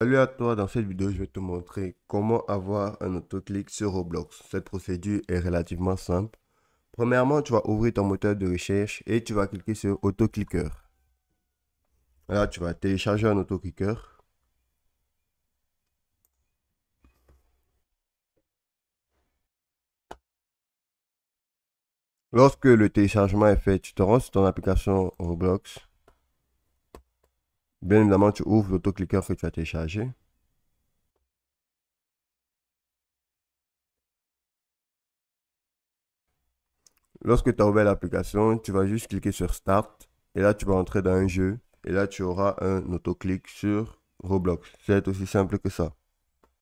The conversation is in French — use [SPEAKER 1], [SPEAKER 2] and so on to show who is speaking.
[SPEAKER 1] Salut à toi, dans cette vidéo je vais te montrer comment avoir un autoclic sur Roblox. Cette procédure est relativement simple. Premièrement, tu vas ouvrir ton moteur de recherche et tu vas cliquer sur autoclicker. Là, tu vas télécharger un autoclicker. Lorsque le téléchargement est fait, tu te rends sur ton application Roblox. Bien évidemment, tu ouvres l'autocliqueur que tu as téléchargé. Lorsque tu as ouvert l'application, tu vas juste cliquer sur Start et là tu vas entrer dans un jeu et là tu auras un autoclic sur Roblox. C'est aussi simple que ça.